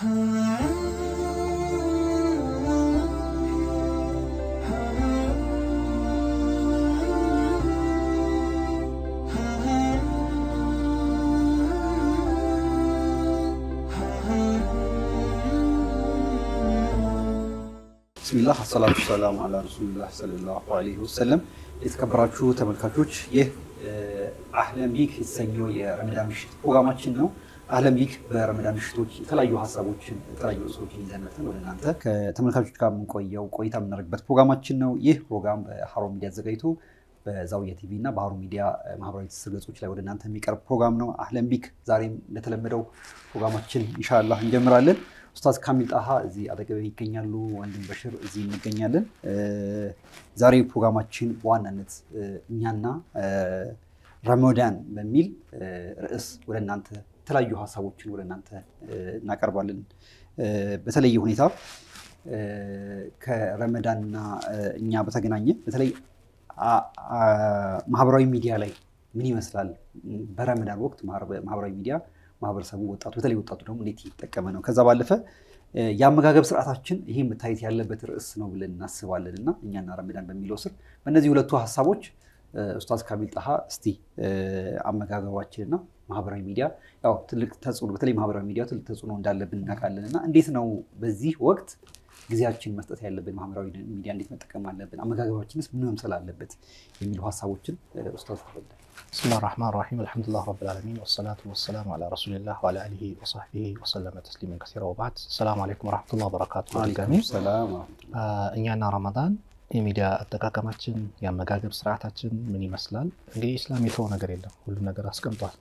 ብስሚላህ አሰላቱ ሰላም አላ ረሱልላህ ሰለላሁ አለይሂ ወሰለም። የተከበራችሁ ተመልካቾች ይህ አህለን ቢክ የተሰኘው የረመዳን ምሽት ፕሮግራማችን ነው። አለም ሊግ በረመዳን ምሽቶች የተለያዩ ሀሳቦችን የተለያዩ ርዕሶችን ይዘን መጥተን ወደ እናንተ ከተመልካቾች ጋር የምንቆየው ቆይታ የምናደርግበት ፕሮግራማችን ነው። ይህ ፕሮግራም በሀሮ ሚዲያ ተዘጋጅቶ በዛውያ ቲቪ እና በሀሩን ሚዲያ ማህበራዊ ትስስር ገጾች ላይ ወደ እናንተ የሚቀርብ ፕሮግራም ነው። አለም ቢክ። ዛሬም እንደተለመደው ፕሮግራማችን ኢንሻላህ እንጀምራለን። ኡስታዝ ካሚል ጣሃ እዚህ አጠገቤ ይገኛሉ። ወንድም በሽር እዚህ እንገኛለን። ዛሬ ፕሮግራማችን በዋናነት እኛና ረመዳን በሚል ርዕስ ወደ እናንተ የተለያዩ ሀሳቦችን ወደ እናንተ እናቀርባለን። በተለየ ሁኔታ ከረመዳንና እኛ በተገናኘ በተለይ ማህበራዊ ሚዲያ ላይ ምን ይመስላል? በረመዳን ወቅት ማህበራዊ ሚዲያ ማህበረሰቡ፣ ወጣቱ በተለይ ወጣቱ ደግሞ እንዴት እየተጠቀመ ነው? ከዛ ባለፈ የአመጋገብ ስርዓታችን ይህ መታየት ያለበት ርዕስ ነው ብለን እናስባለን እና እኛና ረመዳን በሚለው ስር በእነዚህ ሁለቱ ሀሳቦች ኡስታዝ ካሚል ጣሃ እስቲ አመጋገባችንና ማህበራዊ ሚዲያ ያው ትልቅ ተጽዕኖ በተለይ ማህበራዊ ሚዲያ ትልቅ ተጽዕኖ እንዳለብን እናውቃለን። እና እንዴት ነው በዚህ ወቅት ጊዜያችን መስጠት ያለብን ማህበራዊ ሚዲያ እንዴት መጠቀም አለብን፣ አመጋገባችንስ ምን መምሰል አለበት የሚሉ ሀሳቦችን ኡስታዝ ተፈል ብስሚላህ ራህማን ራሂም አልሐምዱሊላህ ረብል ዓለሚን ወሰላቱ ወሰላሙ ዓላ ረሱሊላህ ወዓላ አሊሂ ወሰሕቢሂ ወሰለመ ተስሊመን ከሲራ ወባዕድ። ሰላም አለይኩም ወረሕመቱላህ በረካቱ። ድጋሚ እኛና ረመዳን የሚዲያ አጠቃቀማችን፣ የአመጋገብ ስርዓታችን ምን ይመስላል? እንግዲህ ኢስላም የተው ነገር የለም፣ ሁሉም ነገር አስቀምጧል።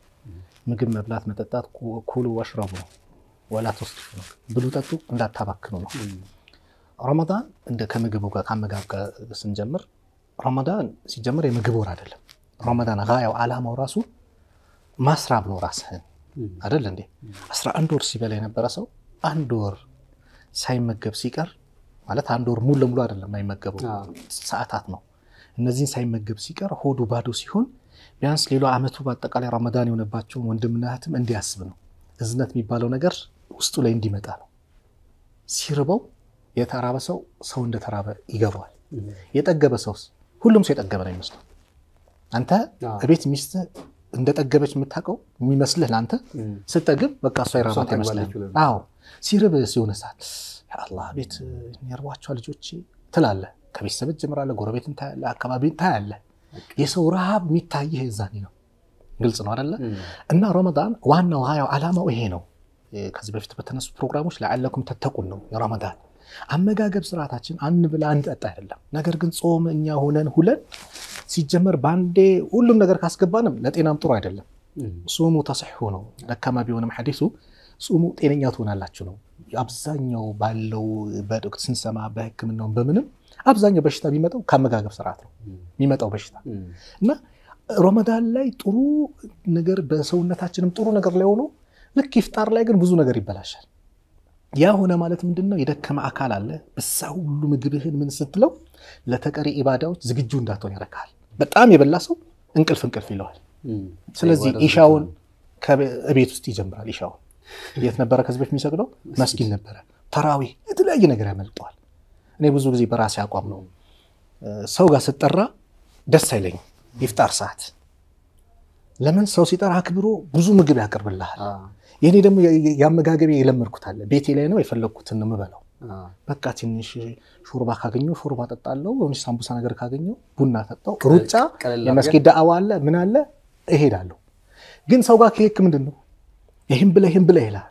ምግብ መብላት፣ መጠጣት ኩሉ ወሽረቡ ነው፣ ወላ ተስሪፉ ነው፣ ብሉ ጠጡ፣ እንዳታባክኑ ነው። ረመዳን እንደ ከምግቡ ጋር ከአመጋብ ጋር ስንጀምር ረመዳን ሲጀምር የምግብ ወር አይደለም። ረመዳን ያው አላማው ራሱ ማስራብ ነው ራስህን አይደል እንዴ? አስራ አንድ ወር ሲበላ የነበረ ሰው አንድ ወር ሳይመገብ ሲቀር ማለት አንድ ወር ሙሉ ለሙሉ አይደለም የማይመገበው ሰዓታት ነው። እነዚህን ሳይመገብ ሲቀር ሆዱ ባዶ ሲሆን ቢያንስ ሌላ አመቱ በአጠቃላይ ረመዳን የሆነባቸውን ወንድምናህትም እንዲያስብ ነው። እዝነት የሚባለው ነገር ውስጡ ላይ እንዲመጣ ነው። ሲርበው የተራበ ሰው ሰው እንደተራበ ይገባዋል። የጠገበ ሰውስ ሁሉም ሰው የጠገበ ነው ይመስለው። አንተ እቤት ሚስት እንደጠገበች የምታውቀው የሚመስልህ ለአንተ ስጠግብ በቃ እሷ የራባት ይመስልህ። አዎ ሲርብ ሲሆነ ሰዓት አላህ ቤት የሚያርቧቸው ልጆች ትላለ ከቤተሰብ ጀምራለ ጎረቤት ታያለ አካባቢ ታያለ የሰው ረሃብ የሚታይህ እዛኔ ነው። ግልጽ ነው አደለ? እና ረመዳን ዋናው አላማው ይሄ ነው። ከዚህ በፊት በተነሱ ፕሮግራሞች ለአለኩም ተተቁን ነው የረመዳን አመጋገብ ስርዓታችን አንብላ አንጠጣ አይደለም። ነገር ግን ጾም እኛ ሆነን ሁለን ሲጀመር በአንዴ ሁሉም ነገር ካስገባንም ለጤናም ጥሩ አይደለም። ሱሙ ተስሑ ነው። ደካማ ቢሆንም ሐዲሱ ጹሙ ጤነኛ ትሆናላችሁ ነው። አብዛኛው ባለው በጥቅት ስንሰማ በሕክምናውን በምንም አብዛኛው በሽታ የሚመጣው ከአመጋገብ ስርዓት ነው የሚመጣው በሽታ እና ረመዳን ላይ ጥሩ ነገር በሰውነታችንም ጥሩ ነገር ላይ ሆኖ ልክ ይፍጣር ላይ ግን ብዙ ነገር ይበላሻል። ያ ሆነ ማለት ምንድን ነው? የደከመ አካል አለ። በዛ ሁሉ ምግብህን ምን ስትለው ለተቀሪ ኢባዳዎች ዝግጁ እንዳትሆን ያረካል። በጣም የበላ ሰው እንቅልፍ እንቅልፍ ይለዋል። ስለዚህ ኢሻውን ቤት ውስጥ ይጀምራል። ኢሻውን የት ነበረ ከዚህ በፊት የሚሰግደው? መስጊድ ነበረ። ተራዊ የተለያየ ነገር ያመልጠዋል። እኔ ብዙ ጊዜ በራሴ አቋም ነው ሰው ጋር ስጠራ ደስ አይለኝም። ይፍጣር ሰዓት ለምን ሰው ሲጠራ አክብሮ ብዙ ምግብ ያቀርብልሃል። ይህኔ ደግሞ የአመጋገቤ የለመድኩት አለ። ቤቴ ላይ ነው የፈለግኩትን ምበለው በቃ ትንሽ ሾርባ ካገኘው ሾርባ ጠጣለው፣ የሆነች ሳምቡሳ ነገር ካገኘው ቡና ጠጣው፣ ሩጫ የመስጊድ ዳዕዋ አለ ምን አለ እሄዳለሁ። ግን ሰው ጋር ክሊክ ምንድን ነው ይህም ብለ ይህም ብለ ይላል።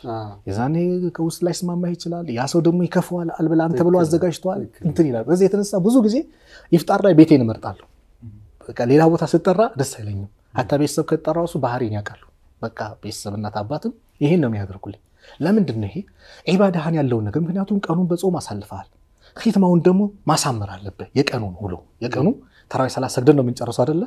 የዛኔ ከውስጥ ላይ ስማማህ ይችላል። ያ ሰው ደግሞ ይከፈዋል። አልብላ አንተ ብሎ አዘጋጅተዋል እንትን ይላል። በዚህ የተነሳ ብዙ ጊዜ ይፍጣር ላይ ቤቴን እመርጣለሁ። ሌላ ቦታ ስጠራ ደስ አይለኝም። ሀታ ቤተሰብ ከተጠራ እሱ ባህሪን ያውቃሉ። በቃ ቤተሰብ እናት አባትም ይህን ነው የሚያደርጉልኝ። ለምንድን ነው ይሄ ዒባዳህን ያለውን ነገር? ምክንያቱም ቀኑን በጾም አሳልፈሃል። ኺትማውን ደግሞ ማሳመር አለብህ። የቀኑን ውሎ የቀኑ ተራዊ ሰላት ሰግደን ነው የምንጨርሰው አይደለ?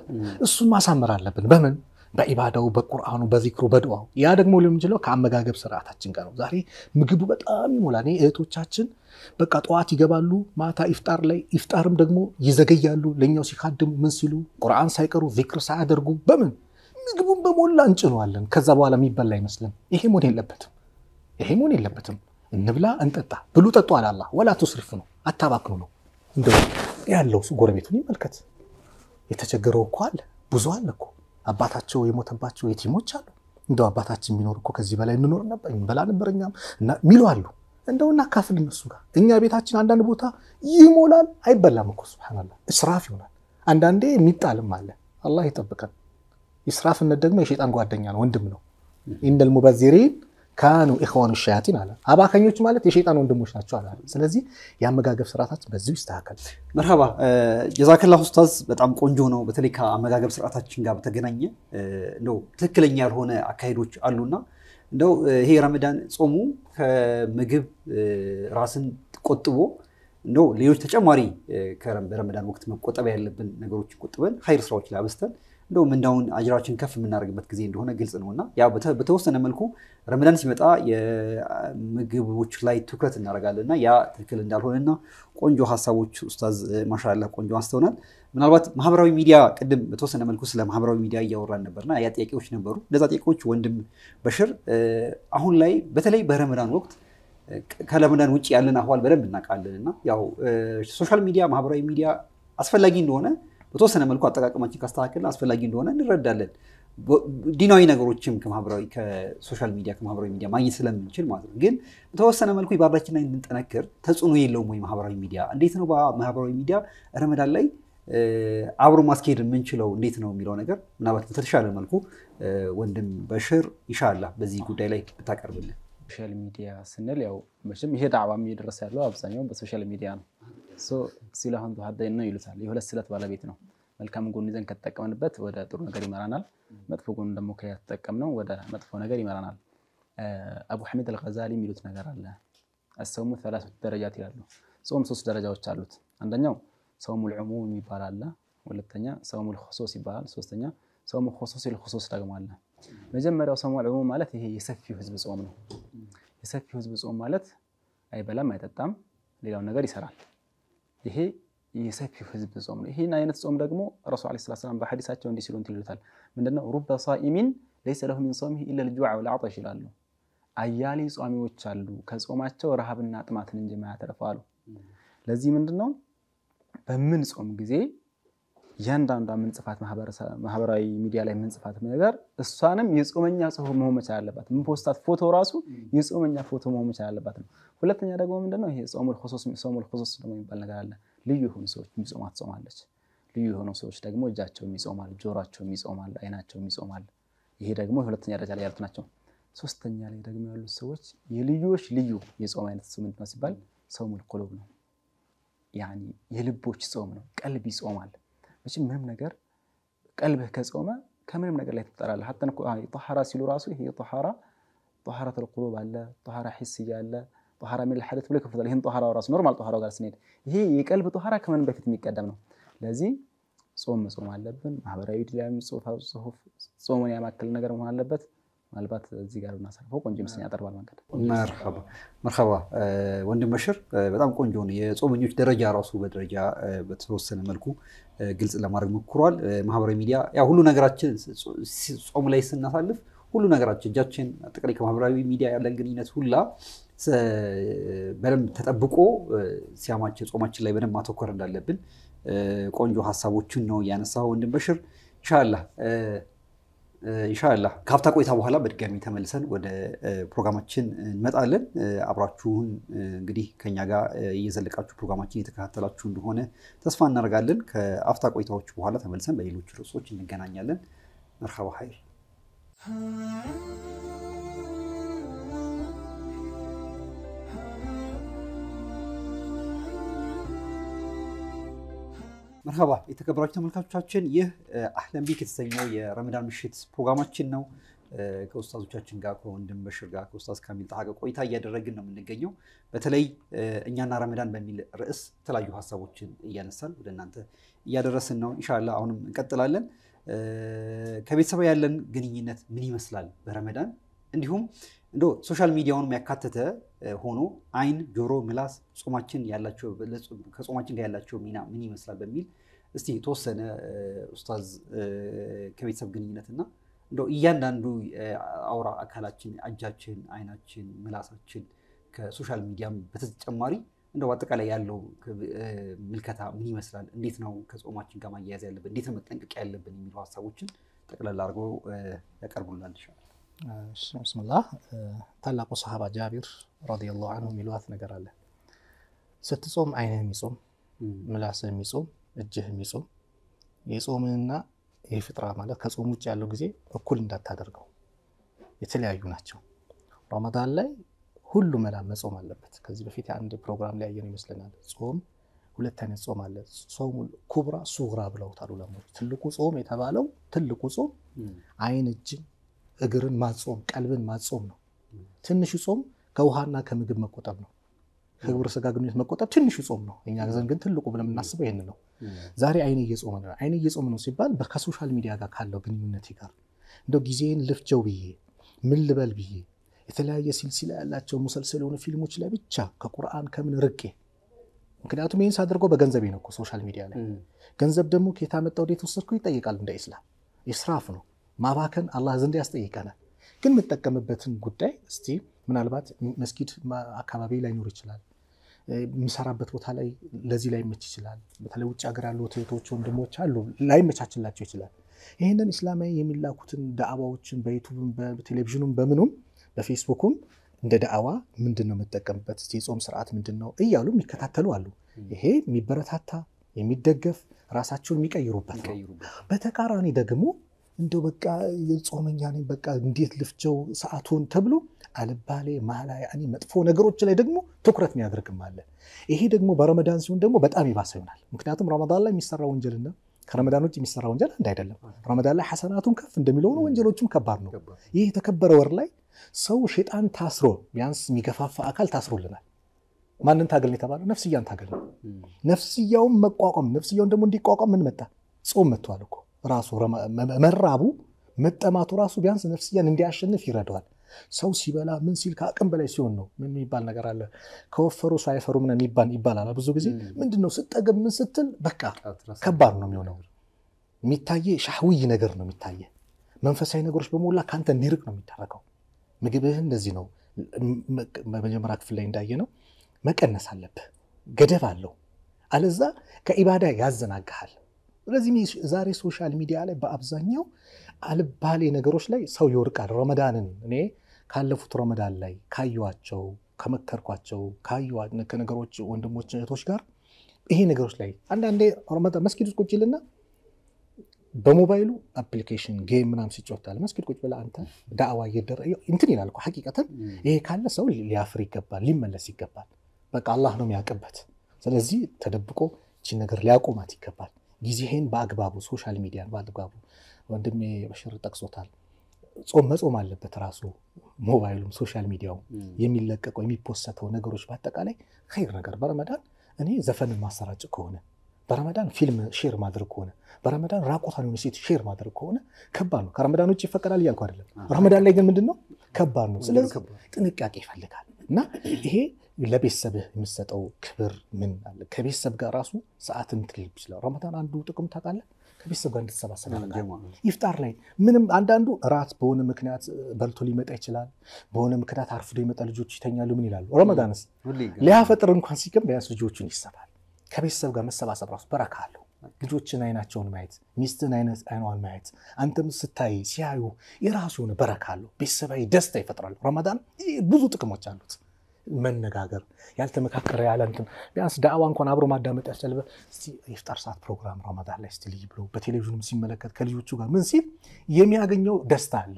እሱን ማሳመር አለብን። በምን በኢባዳው በቁርአኑ በዚክሩ በድዋው። ያ ደግሞ ሊሆን የሚችለው ከአመጋገብ ስርዓታችን ጋር ነው። ዛሬ ምግቡ በጣም ይሞላል። እህቶቻችን በቃ ጠዋት ይገባሉ፣ ማታ ኢፍጣር ላይ ኢፍጣርም ደግሞ ይዘገያሉ። ለእኛው ሲካድሙ ምን ሲሉ ቁርአን ሳይቀሩ ዚክር ሳያደርጉ በምን ምግቡን በሞላ እንጭነዋለን። ከዛ በኋላ የሚበላ አይመስልም። ይሄ መሆን የለበትም። ይሄ መሆን የለበትም። እንብላ፣ እንጠጣ፣ ብሉ ጠጡ አላላ ወላ ቱስሪፉ ነው። አታባክኑ ነው። እንደው ያለው ጎረቤቱን ይመልከት። የተቸገረው እኮ አለ፣ ብዙ አለ እኮ አባታቸው የሞተባቸው የቲሞች አሉ። እንደው አባታችን ቢኖር እኮ ከዚህ በላይ እንኖር ነበር እንበላ ነበር እኛም ሚሉ አሉ። እንደው እናካፍል እነሱ ጋር። እኛ ቤታችን አንዳንድ ቦታ ይሞላል፣ አይበላም እኮ ስብሓናላ፣ እስራፍ ይሆናል። አንዳንዴ የሚጣልም አለ። አላህ ይጠብቀን። ይስራፍነት ደግሞ የሸጣን ጓደኛ ነው፣ ወንድም ነው። ኢነል ሙበዚሪን ካኑ ኢኽዋኑ ሸያጢን አለ። አባከኞች ማለት የሸይጣን ወንድሞች ናቸው አለ። ስለዚህ የአመጋገብ ስርዓታችን በዚሁ ይስተካከል። መርሃባ ጀዛከላ ኡስታዝ፣ በጣም ቆንጆ ነው። በተለይ ከአመጋገብ ስርዓታችን ጋር በተገናኘ እንደው ትክክለኛ ያልሆነ አካሄዶች አሉና እንደው ይሄ ረመዳን ጾሙ ከምግብ ራስን ቆጥቦ እንደው ሌሎች ተጨማሪ በረመዳን ወቅት መቆጠብ ያለብን ነገሮችን ቆጥበን ሀይር ስራዎች ላይ አበስተን እንደውም እንዳሁን አጅራችን ከፍ የምናደርግበት ጊዜ እንደሆነ ግልጽ ነው እና ያው በተወሰነ መልኩ ረመዳን ሲመጣ የምግቦች ላይ ትኩረት እናደርጋለን እና ያ ትክክል እንዳልሆነና ቆንጆ ሀሳቦች ኡስታዝ ማሻላ ቆንጆ አንስተውናል። ምናልባት ማህበራዊ ሚዲያ ቅድም በተወሰነ መልኩ ስለ ማህበራዊ ሚዲያ እያወራን ነበርና ያ ጥያቄዎች ነበሩ። እነዛ ጥያቄዎች ወንድም በሽር አሁን ላይ በተለይ በረመዳን ወቅት ከረመዳን ውጭ ያለን አህዋል በደንብ እናውቃለን እና ያው ሶሻል ሚዲያ ማህበራዊ ሚዲያ አስፈላጊ እንደሆነ በተወሰነ መልኩ አጠቃቀማችን ካስተካከል አስፈላጊ እንደሆነ እንረዳለን። ዲናዊ ነገሮችም ከማህበራዊ ከሶሻል ሚዲያ ከማህበራዊ ሚዲያ ማግኘት ስለምንችል ማለት ነው። ግን በተወሰነ መልኩ የባህላችን ላይ እንድንጠነክር ተጽዕኖ የለውም ወይ? ማህበራዊ ሚዲያ እንዴት ነው በማህበራዊ ሚዲያ ረመዳን ላይ አብሮ ማስኬድ የምንችለው እንዴት ነው የሚለው ነገር ምናልባት በተሻለ መልኩ ወንድም በሽር ይሻላ በዚህ ጉዳይ ላይ ብታቀርብልን። ሶሻል ሚዲያ ስንል ያው መቼም ይሄ ዳዕዋም እየደረሰ ያለው አብዛኛው በሶሻል ሚዲያ ነው። ሲል አሁን ሀደይን ነው ይሉታል። የሁለት ስለት ባለቤት ነው። መልካም ጎን ይዘን ከተጠቀምንበት ወደ ጥሩ ነገር ይመራናል። መጥፎ ጎን ደግሞ ከተጠቀምነው ወደ መጥፎ ነገር ይመራናል። አቡ ሐሚድ አልገዛሊ የሚሉት ነገር አለ። አሰውሙ ሰላሰቱ ደረጃት ይላሉ። ጾም ሶስት ደረጃዎች አሉት። አንደኛው ሰውሙል ልዑሙም የሚባል አለ። ሁለተኛ ሰውሙል ኹሱስ ይባላል። ሶስተኛ ሰውሙ ኹሱስ ልኹሱስ ደግሞ አለ። መጀመሪያው ሰውሙል ልዑሙም ማለት ይሄ የሰፊው ህዝብ ጾም ነው። የሰፊው ህዝብ ጾም ማለት አይበላም፣ አይጠጣም፣ ሌላውን ነገር ይሰራል። ይሄ የሰፊው ህዝብ ጾም ነው። ይህን አይነት ጾም ደግሞ ረሱል ዓለይሂ ሰላቱ ወሰላም በሐዲሳቸው እንዲህ ሲሉ እንትን ይሉታል። ምንድነው ሩበ ሳኢሚን ለይሰ ለሁ ሚን ሶሚሂ ኢለ ወል ወልዓጠሽ ይላሉ። አያሌ ጿሚዎች አሉ ከጾማቸው ረሃብና ጥማትን እንጂ የማያተርፋሉ። ለዚህ ምንድነው በምን ጾም ጊዜ እያንዳንዷ ምንጽፋት ማህበራዊ ሚዲያ ላይ ምንጽፋት ነገር እሷንም የጾመኛ ጽሁፍ መሆን መቻል አለባት። ምፖስታት ፎቶ ራሱ የጾመኛ ፎቶ መሆን መቻል አለባት ነው። ሁለተኛ ደግሞ ምንድነው ይሄ ጾሙል ሶስ ደግሞ የሚባል ነገር አለ። ልዩ የሆኑ ሰዎች የሚጾማት ትጾማለች። ልዩ የሆኑ ሰዎች ደግሞ እጃቸውም ይጾማል፣ ጆሯቸውም ይጾማል፣ አይናቸውም ይጾማል። ይሄ ደግሞ ሁለተኛ ደረጃ ላይ ያሉት ናቸው። ሶስተኛ ላይ ደግሞ ያሉት ሰዎች የልዩዎች ልዩ የጾም አይነት ምንድነው ሲባል ሰውሙል ቁሉብ ነው። ያኒ የልቦች ጾም ነው። ቀልብ ይጾማል መቼም ምንም ነገር ቀልብህ ከጾመ ከምንም ነገር ላይ ትጠላለህ። ሀተን ጠሐራ ሲሉ ራሱ ይሄ ጠሐራ ጠሐረት ልቁሉብ አለ፣ ጠሐራ ሒስያ አለ፣ ጠሐራ ሚል ሐደት ብሎ ይከፍታል። ይህን ጠሐራ ራሱ ኖርማል ጠሐራው ጋር ስንሄድ ይሄ የቀልብ ጠሐራ ከምን በፊት የሚቀደም ነው። ለዚህ ጾም መጾም አለብን። ማህበራዊ ድላም ጽሁፍ ጾሙን ያማከለ ነገር መሆን አለበት። ምናልባት እዚህ ጋር ብናሳልፈው ቆንጆ ይመስለኛል። አጠርባል መንገድ መርሐባ ወንድም በሽር በጣም ቆንጆ ነው። የጾመኞች ደረጃ ራሱ በደረጃ በተወሰነ መልኩ ግልጽ ለማድረግ ሞክሯል። ማህበራዊ ሚዲያ ያው ሁሉ ነገራችን ጾም ላይ ስናሳልፍ ሁሉ ነገራችን እጃችን አጠቃላይ ከማህበራዊ ሚዲያ ያለን ግንኙነት ሁላ በደንብ ተጠብቆ ሲያማችን ጾማችን ላይ በደንብ ማተኮር እንዳለብን ቆንጆ ሀሳቦችን ነው ያነሳ ወንድም በሽር ኢንሻላህ ኢንሻላ ከሀፍታ ቆይታ በኋላ በድጋሚ ተመልሰን ወደ ፕሮግራማችን እንመጣለን። አብራችሁን እንግዲህ ከኛ ጋር እየዘለቃችሁ ፕሮግራማችን እየተከታተላችሁ እንደሆነ ተስፋ እናደርጋለን። ከአፍታ ቆይታዎች በኋላ ተመልሰን በሌሎች ርዕሶች እንገናኛለን። መርሐባ ሀይል። መርሃባ የተከበራችሁ ተመልካቾቻችን፣ ይህ አህለን ቢክ የተሰኘው የረመዳን ምሽት ፕሮግራማችን ነው። ከኡስታዞቻችን ጋር ከወንድም በሽር ጋር ከኡስታዝ ካሚል ጣሃ ጋር ቆይታ እያደረግን ነው የምንገኘው። በተለይ እኛና ረመዳን በሚል ርዕስ የተለያዩ ሀሳቦችን እያነሳን ወደ እናንተ እያደረስን ነው። ኢንሻላ አሁንም እንቀጥላለን። ከቤተሰብ ያለን ግንኙነት ምን ይመስላል በረመዳን እንዲሁም እንዶ ሶሻል ሚዲያውን የሚያካተተ ሆኖ አይን፣ ጆሮ፣ ምላስ ጾማችን ያላቸው ከጾማችን ጋር ያላቸው ሚና ምን ይመስላል በሚል እስቲ የተወሰነ ኡስታዝ ከቤተሰብ ግንኙነትና እንደ እያንዳንዱ አውራ አካላችን እጃችን፣ አይናችን፣ ምላሳችን ከሶሻል ሚዲያም በተጨማሪ እንደ አጠቃላይ ያለው ምልከታ ምን ይመስላል፣ እንዴት ነው ከጾማችን ጋር ማያያዝ ያለብን፣ እንዴት ነው መጠንቀቅ ያለብን የሚለው ሀሳቦችን ጠቅላላ አድርገው ያቀርቡልናል። ብስምላህ ታላቁ ሰሃባ ጃቢር ረዲየላሁ አንሁ የሚለዋት ነገር አለ። ስትጾም አይንህ የሚጾም ምላስ የሚጾም እጅህ የሚጾም የጾምንና የፍጥራ ማለት ከጾም ውጭ ያለው ጊዜ እኩል እንዳታደርገው የተለያዩ ናቸው። ረመዳን ላይ ሁሉ መላ መጾም አለበት። ከዚህ በፊት አንድ ፕሮግራም ላይ ያየነው ይመስለናል። ጾም ሁለት አይነት ጾም አለ። ጾም ኩብራ ሱግራ ብለውታል ዑለማዎች። ትልቁ ጾም የተባለው ትልቁ ጾም አይን እጅን እግርን ማጾም ቀልብን ማጾም ነው። ትንሹ ጾም ከውሃና ከምግብ መቆጠብ ነው። ከግብረ ስጋ ግንኙነት መቆጠብ ትንሹ ጾም ነው። እኛ ዘንድ ግን ትልቁ ብለን የምናስበው ይህን ነው። ዛሬ አይን እየጾመ ነው። አይን እየጾመ ነው ሲባል ከሶሻል ሚዲያ ጋር ካለው ግንኙነት ጋር እንደው ጊዜን ልፍጀው ብዬ ምን ልበል ብዬ የተለያየ ሲልሲላ ያላቸው ሙሰልሰል የሆኑ ፊልሞች ላይ ብቻ ከቁርአን ከምን ርቄ ምክንያቱም ይህን ሳደርገው በገንዘብ ነው ሶሻል ሚዲያ ላይ ገንዘብ ደግሞ ከየት ወደ የተወሰድኩ ይጠይቃል። እንደ ኢስላም ስራፍ ነው። ማባከን አላህ ዘንድ ያስጠይቀናል። ግን የምጠቀምበትን ጉዳይ እስቲ ምናልባት መስጊድ አካባቢ ላይኖር ይችላል፣ የሚሰራበት ቦታ ላይ ለዚህ ላይመች ይችላል። በተለይ ውጭ ሀገር ያሉ እህቶች ወንድሞች አሉ ላይመቻችላቸው ይችላል። ይህንን ኢስላማዊ የሚላኩትን ዳዕዋዎችን በዩቱብም በቴሌቪዥኑም በምኑም በፌስቡኩም እንደ ዳዕዋ ምንድን ነው የምጠቀምበት የጾም ስርዓት ምንድን ነው እያሉ የሚከታተሉ አሉ። ይሄ የሚበረታታ የሚደገፍ ራሳቸውን የሚቀይሩበት ነው። በተቃራኒ ደግሞ እንደ በቃ የጾመኛ ነኝ በቃ እንዴት ልፍቸው ሰዓቱን ተብሎ አልባሌ ማላ ያኒ መጥፎ ነገሮች ላይ ደግሞ ትኩረት የሚያደርግም አለ። ይሄ ደግሞ በረመዳን ሲሆን ደግሞ በጣም ይባሰ ይሆናል። ምክንያቱም ረመዳን ላይ የሚሰራ ወንጀልና ከረመዳን ውጭ የሚሰራ ወንጀል አንድ አይደለም። ረመዳን ላይ ሐሰናቱም ከፍ እንደሚለው ነው፣ ወንጀሎቹም ከባድ ነው። ይህ የተከበረ ወር ላይ ሰው ሸጣን ታስሮ ቢያንስ የሚገፋፋ አካል ታስሮልናል። ማንን ታገልን የተባለ ነፍስያን ታገልን። ነፍስያውን መቋቋም ነፍስያውን ደግሞ እንዲቋቋም ምን መጣ? ጾም መጥተዋል እኮ ራሱ መራቡ መጠማቱ ራሱ ቢያንስ ነፍስያን እንዲያሸንፍ ይረዳዋል። ሰው ሲበላ ምን ሲል ከአቅም በላይ ሲሆን ነው። ምን የሚባል ነገር አለ? ከወፈሩ ሰው አይፈሩም ነው ይባላል። ብዙ ጊዜ ምንድን ነው ስጠገብ ምን ስትል በቃ ከባድ ነው የሚሆነው። የሚታየ ሻህውይ ነገር ነው የሚታየ መንፈሳዊ ነገሮች በሞላ ከአንተ እንዲርቅ ነው የሚደረገው። ምግብህ እንደዚህ ነው። በመጀመሪያ ክፍል ላይ እንዳየ ነው መቀነስ አለብህ። ገደብ አለው። አለዛ ከኢባዳ ያዘናግሃል። ስለዚህ ዛሬ ሶሻል ሚዲያ ላይ በአብዛኛው አልባሌ ነገሮች ላይ ሰው ይወርቃል። ረመዳንን እኔ ካለፉት ረመዳን ላይ ካየኋቸው ከመከርኳቸው ካየኋቸው ከነገሮች ወንድሞች እህቶች ጋር ይሄ ነገሮች ላይ አንዳንዴ መስጊድ ውስጥ ቁጭ ይልና በሞባይሉ አፕሊኬሽን ጌም ምናም ሲጮታል መስጊድ ቁጭ ብለህ አንተ ዳዕዋ እየደረ እንትን ይላል እኮ ሐቂቀትን ይሄ ካለ ሰው ሊያፍር ይገባል፣ ሊመለስ ይገባል። በቃ አላህ ነው የሚያውቅበት። ስለዚህ ተደብቆ ይችን ነገር ሊያቆማት ይገባል። ጊዜህን በአግባቡ ሶሻል ሚዲያን በአግባቡ ወንድሜ በሽር ጠቅሶታል። ጾም መጾም አለበት ራሱ ሞባይሉም ሶሻል ሚዲያው የሚለቀቀው የሚፖሰተው ነገሮች በአጠቃላይ ኸይር ነገር በረመዳን እኔ ዘፈን ማሰራጭ ከሆነ በረመዳን ፊልም ሼር ማድረግ ከሆነ በረመዳን ራቆታን የሆነ ሴት ሼር ማድረግ ከሆነ ከባድ ነው። ከረመዳን ውጭ ይፈቀዳል እያልኩ አይደለም። ረመዳን ላይ ግን ምንድን ነው ከባድ ነው። ስለዚህ ጥንቃቄ ይፈልጋል እና ይሄ ለቤተሰብህ የምሰጠው ክብር ምን አለ? ከቤተሰብ ጋር ራሱ ሰዓት ምትል ይችላል። ረመዳን አንዱ ጥቅም ታውቃለህ፣ ከቤተሰብ ጋር እንድትሰባሰብ ኢፍጣር ላይ ምንም አንዳንዱ እራት በሆነ ምክንያት በልቶ ሊመጣ ይችላል። በሆነ ምክንያት አርፍዶ ይመጣ፣ ልጆች ይተኛሉ። ምን ይላሉ? ረመዳንስ ሊያፈጥር እንኳን ሲቅም ቢያንስ ልጆቹን ይሰባል። ከቤተሰብ ጋር መሰባሰብ ራሱ በረካ አለው። ልጆችን አይናቸውን ማየት፣ ሚስትን አይኗን ማየት፣ አንተም ስታይ ሲያዩ የራሱ የሆነ በረካ አለው። ቤተሰባዊ ደስታ ይፈጥራሉ። ረመዳን ብዙ ጥቅሞች አሉት። መነጋገር ያልተመካከረ ያለ እንትን ቢያንስ ዳዕዋ እንኳን አብሮ ማዳመጥ ያልቻለበት የፍጣር ሰዓት ፕሮግራም ረመዳን ላይ ስትል ብሎ በቴሌቪዥኑም ሲመለከት ከልጆቹ ጋር ምን ሲል የሚያገኘው ደስታ አለ።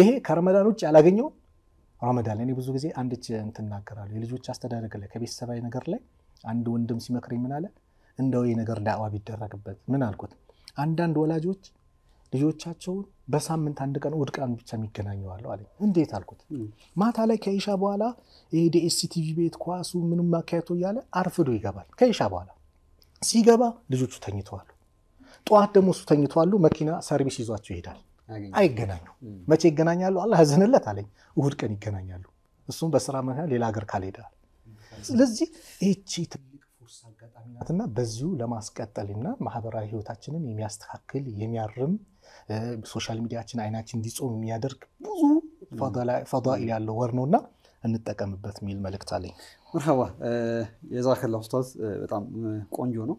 ይሄ ከረመዳን ውጭ ያላገኘው ረመዳን ላይ ብዙ ጊዜ አንድች እንትናገራሉ የልጆች አስተዳደግ ላይ ከቤተሰባዊ ነገር ላይ አንድ ወንድም ሲመክረኝ ምን አለ እንደው ይህ ነገር ዳዕዋ ቢደረግበት ምን አልኩት። አንዳንድ ወላጆች ልጆቻቸውን በሳምንት አንድ ቀን እሑድ ቀን ብቻ የሚገናኘዋለሁ አለ። እንዴት አልኩት። ማታ ላይ ከኢሻ በኋላ ይሄ ቤት ኳሱ ምንም አካያቶ እያለ አርፍዶ ይገባል። ከኢሻ በኋላ ሲገባ ልጆቹ ተኝተዋሉ። ጠዋት ደግሞ እሱ ተኝተዋሉ። መኪና ሰርቪስ ይዟቸው ይሄዳል። አይገናኙ። መቼ ይገናኛሉ? አላህ ያዝንለት አለኝ። እሑድ ቀን ይገናኛሉ። እሱም በስራ ምክንያት ሌላ ሀገር ካልሄዳል። ስለዚህ ይቺ ትልቅ ፉርስ አጋጣሚ ናትና በዚሁ ለማስቀጠልና ማህበራዊ ህይወታችንን የሚያስተካክል የሚያርም ሶሻል ሚዲያችን አይናችን እንዲጾም የሚያደርግ ብዙ ፈዳኢል ያለው ወር ነው እና እንጠቀምበት የሚል መልእክት አለኝ። መርሃባ የዛከላ ኡስታዝ፣ በጣም ቆንጆ ነው።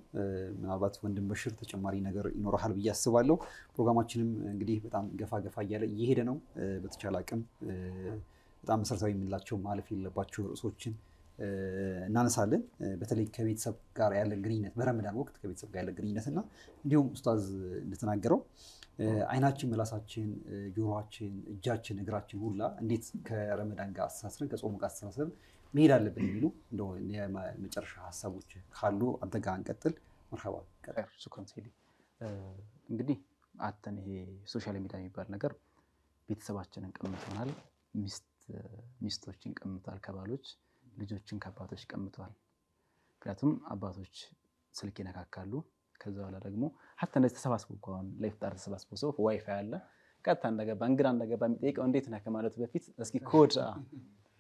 ምናልባት ወንድም በሽር ተጨማሪ ነገር ይኖረሃል ብዬ አስባለሁ። ፕሮግራማችንም እንግዲህ በጣም ገፋ ገፋ እያለ እየሄደ ነው። በተቻለ አቅም በጣም መሰረታዊ የምንላቸው ማለፍ የሌለባቸው ርዕሶችን እናነሳለን። በተለይ ከቤተሰብ ጋር ያለን ግንኙነት በረመዳን ወቅት ከቤተሰብ ጋር ያለን ግንኙነት እና እንዲሁም ኡስታዝ እንደተናገረው አይናችን፣ ምላሳችን፣ ጆሮችን፣ እጃችን፣ እግራችን ሁላ እንዴት ከረመዳን ጋር አስተሳስረን ከጾሙ ጋር አስተሳስረን መሄድ አለብን የሚሉ የመጨረሻ ሀሳቦች ካሉ አንተ ጋር እንቀጥል። መርሐባ። ሹክራን ሰይድ። እንግዲህ አተን ይሄ ሶሻል ሚዲያ የሚባል ነገር ቤተሰባችንን ቀምተናል፣ ሚስቶችን ቀምተዋል፣ ከባሎች ልጆችን ከአባቶች ቀምተዋል። ምክንያቱም አባቶች ስልክ ይነካካሉ ከዛ በኋላ ደግሞ ሀታ እንደዚህ ተሰባስቦ እኮ ለፍጣር ተሰባስቦ ሰው ዋይፋይ አለ። ቀጥታ እንደገባ እንግዳ እንደገባ የሚጠይቀው እንዴት ነህ ከማለቱ በፊት እስኪ ኮድ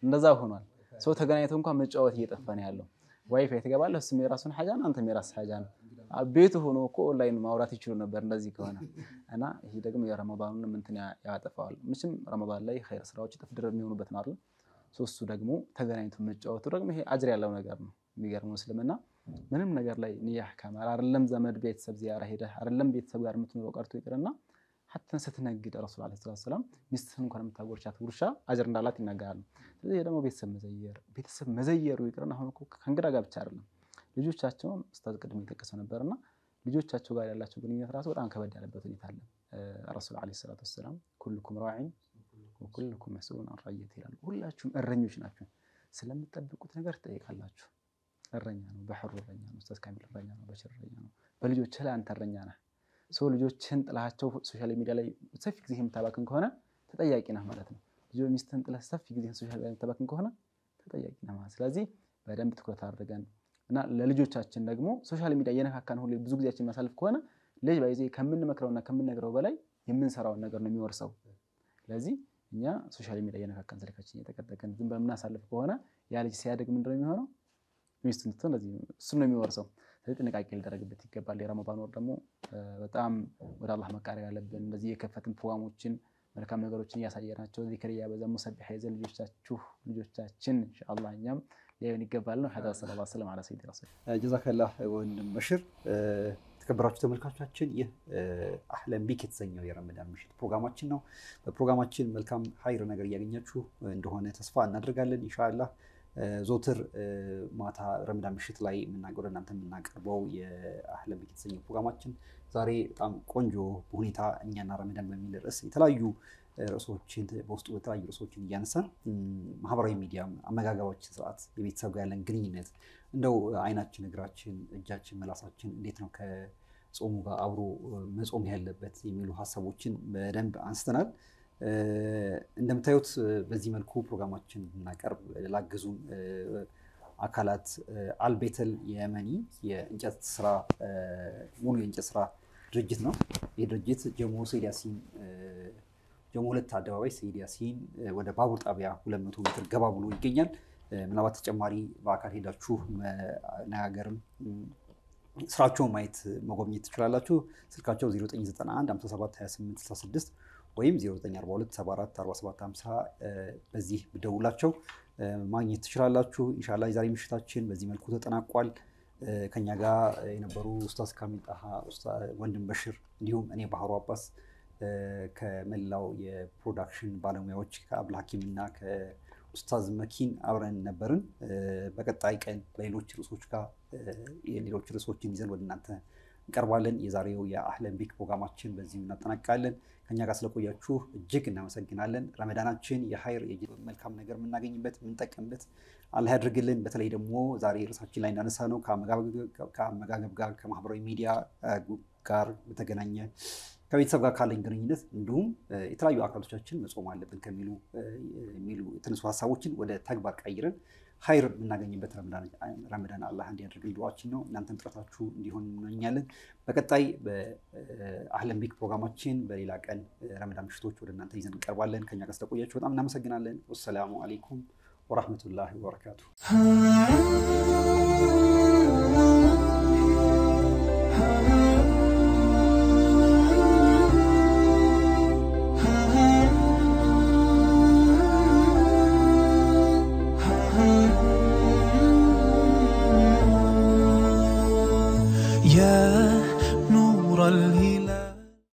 እንደዛ ሆኗል። ሰው ተገናኝቶ እንኳን መጫወት እየጠፋ ነው ያለው። ዋይፋይ ትገባለህ፣ እሱም የራሱን ሀጃ ነው፣ አንተም የራስ ሀጃ ነው። ቤቱ ሆኖ እኮ ኦንላይን ማውራት ይችሉ ነበር እንደዚህ ከሆነ እና ይሄ ደግሞ የረመባኑን ምንትን ያጠፋዋል። ምችም ረመባን ላይ ኸይር ስራዎች እጥፍ ድርብ የሚሆኑበት ነው አይደል? ሶስቱ ደግሞ ተገናኝቶ መጫወቱ ደግሞ ይሄ አጅር ያለው ነገር ነው። የሚገርመው እስልምና ምንም ነገር ላይ ንያህ ከማር አይደለም ዘመድ ቤተሰብ ዚያራ ሄደህ አይደለም ቤተሰብ ጋር የምትኖረው ቀርቶ ይቅርና ሀተን ስትነግድ ረሱል ዐለይሂ ሰላቱ ወሰላም ሚስትህን እንኳን የምታጎርሻት ጉርሻ አጀር እንዳላት ይናገራሉ። ስለዚህ ደግሞ ቤተሰብ መዘየር ቤተሰብ መዘየሩ ይቅርና አሁን እኮ ከእንግዳ ጋር ብቻ አይደለም ልጆቻቸውን ኡስታዝ ቅድም የጠቀሰው ነበርና ልጆቻቸው ጋር ያላቸው ግንኙነት ራሱ በጣም ከበድ ያለበት ሁኔታ አለ። ረሱል ዐለይሂ ሰላቱ ወሰላም ኩልኩም ራዒን ወኩልኩም መስኡሉን ዐን ረዕየት ይላሉ። ሁላችሁም እረኞች ናችሁ፣ ስለምጠብቁት ነገር ትጠይቃላችሁ እረኛ ነው፣ በሕሩ እረኛ ነው፣ ኡስታዝ ካሚል እረኛ ነው፣ በሽር እረኛ ነው። በልጆችህ ላይ አንተ እረኛ ነህ። ሰው ልጆችህን ጥላቸው ሶሻል ሚዲያ ላይ ሰፊ ጊዜ የምታባክን ከሆነ ተጠያቂ ነህ ማለት ነው። ልጆ ሚስትህን ጥለህ ሰፊ ጊዜ ሶሻል ሚዲያ የምታባክን ከሆነ ተጠያቂ ነህ ማለት ስለዚህ በደንብ ትኩረት አድርገን እና ለልጆቻችን ደግሞ ሶሻል ሚዲያ እየነካካን ሁሌ ብዙ ጊዜያችን የሚያሳልፍ ከሆነ ልጅ ባይዜ ከምንመክረውና ከምንነግረው በላይ የምንሰራውን ነገር ነው የሚወርሰው። ስለዚህ እኛ ሶሻል ሚዲያ እየነካካን ስልካችን እየጠቀጠቅን ዝም ብለን የምናሳልፍ ከሆነ ያ ልጅ ሲያደግ ምንድነው የሚሆነው? ሚስት እንትን ለዚህ እሱም ነው የሚወርሰው። ስለዚህ ጥንቃቄ ሊደረግበት ይገባል። የረመዳን ወር ደግሞ በጣም ወደ አላህ መቃረብ ያለብን እንደዚህ የከፈትን ፕሮግራሞችን መልካም ነገሮችን እያሳየናቸው ዚክር እያበዛ ሙሰቢሕ ይዘን ልጆቻችሁ ልጆቻችን እንሻላ እኛም ሊሆን ይገባል ነው ሐዛ ሰለላ ስለም አላ ሰይድ ረሱል ጀዛከላህ ወንድም መሽር። የተከበራችሁ ተመልካቾቻችን ይህ አህለን ቢክ የተሰኘው የረመዳን ምሽት ፕሮግራማችን ነው። በፕሮግራማችን መልካም ሀይር ነገር እያገኛችሁ እንደሆነ ተስፋ እናደርጋለን እንሻላ። ዞትር ማታ ረመዳን ምሽት ላይ ወደ እናንተ የምናቀርበው የአህለ ቤት የተሰኘው ፕሮግራማችን ዛሬ በጣም ቆንጆ በሁኔታ እኛና ረመዳን በሚል ርዕስ የተለያዩ ርዕሶችን በውስጡ የተለያዩ ርዕሶችን እያነሳን ማህበራዊ ሚዲያም፣ አመጋገባችን ስርዓት፣ የቤተሰብ ጋር ያለን ግንኙነት እንደው አይናችን፣ እግራችን፣ እጃችን፣ መላሳችን እንዴት ነው ከጾሙ ጋር አብሮ መጾም ያለበት የሚሉ ሀሳቦችን በደንብ አንስተናል። እንደምታዩት በዚህ መልኩ ፕሮግራማችን እናቀርብ ላግዙን አካላት አልቤተል የመኒ የእንጨት ስራ ሙሉ የእንጨት ስራ ድርጅት ነው። ይህ ድርጅት ጀሞ ሰይድ ያሲን ጀሞ ሁለት አደባባይ ሰይድ ያሲን ወደ ባቡር ጣቢያ ሁለት መቶ ሜትር ገባ ብሎ ይገኛል። ምናልባት ተጨማሪ በአካል ሄዳችሁ መነጋገርም ስራቸውን ማየት መጎብኘት ትችላላችሁ። ስልካቸው 0991 572866 ወይም 0942744750 በዚህ ብደውላቸው ማግኘት ትችላላችሁ። ኢንሻላ የዛሬ ምሽታችን በዚህ መልኩ ተጠናቋል። ከኛ ጋር የነበሩ ኡስታዝ ካሚል ጣሃ፣ ወንድም በሽር እንዲሁም እኔ ባህሩ አባስ ከመላው የፕሮዳክሽን ባለሙያዎች ከአብል ሀኪም እና ከኡስታዝ መኪን አብረን ነበርን። በቀጣይ ቀን በሌሎች ርዕሶች ጋር የሌሎች ርዕሶችን ይዘን ወደ እናንተ እንቀርባለን። የዛሬው የአህለን ቢክ ፕሮግራማችን በዚህ እናጠናቅቃለን። ከኛ ጋር ስለቆያችሁ እጅግ እናመሰግናለን። ረመዳናችን የሀይር መልካም ነገር የምናገኝበት የምንጠቀምበት አላህ ያድርግልን። በተለይ ደግሞ ዛሬ ርሳችን ላይ እናነሳ ነው ከአመጋገብ ጋር ከማህበራዊ ሚዲያ ጋር በተገናኘ ከቤተሰብ ጋር ካለኝ ግንኙነት እንዲሁም የተለያዩ አካሎቻችን መጾም አለብን ከሚሉ የተነሱ ሀሳቦችን ወደ ተግባር ቀይረን ሀይር የምናገኝበት ረመዳን አላህ እንዲያደርግልን ድዋችን ነው። እናንተን ጥረታችሁ እንዲሆን እንመኛለን። በቀጣይ በአህለን ቢክ ፕሮግራማችን በሌላ ቀን ረመዳን ምሽቶች ወደ እናንተ ይዘን እንቀርባለን። ከኛ ጋር ስለቆያችሁ በጣም እናመሰግናለን። ወሰላሙ አሌይኩም ወራህመቱላሂ ወበረካቱ።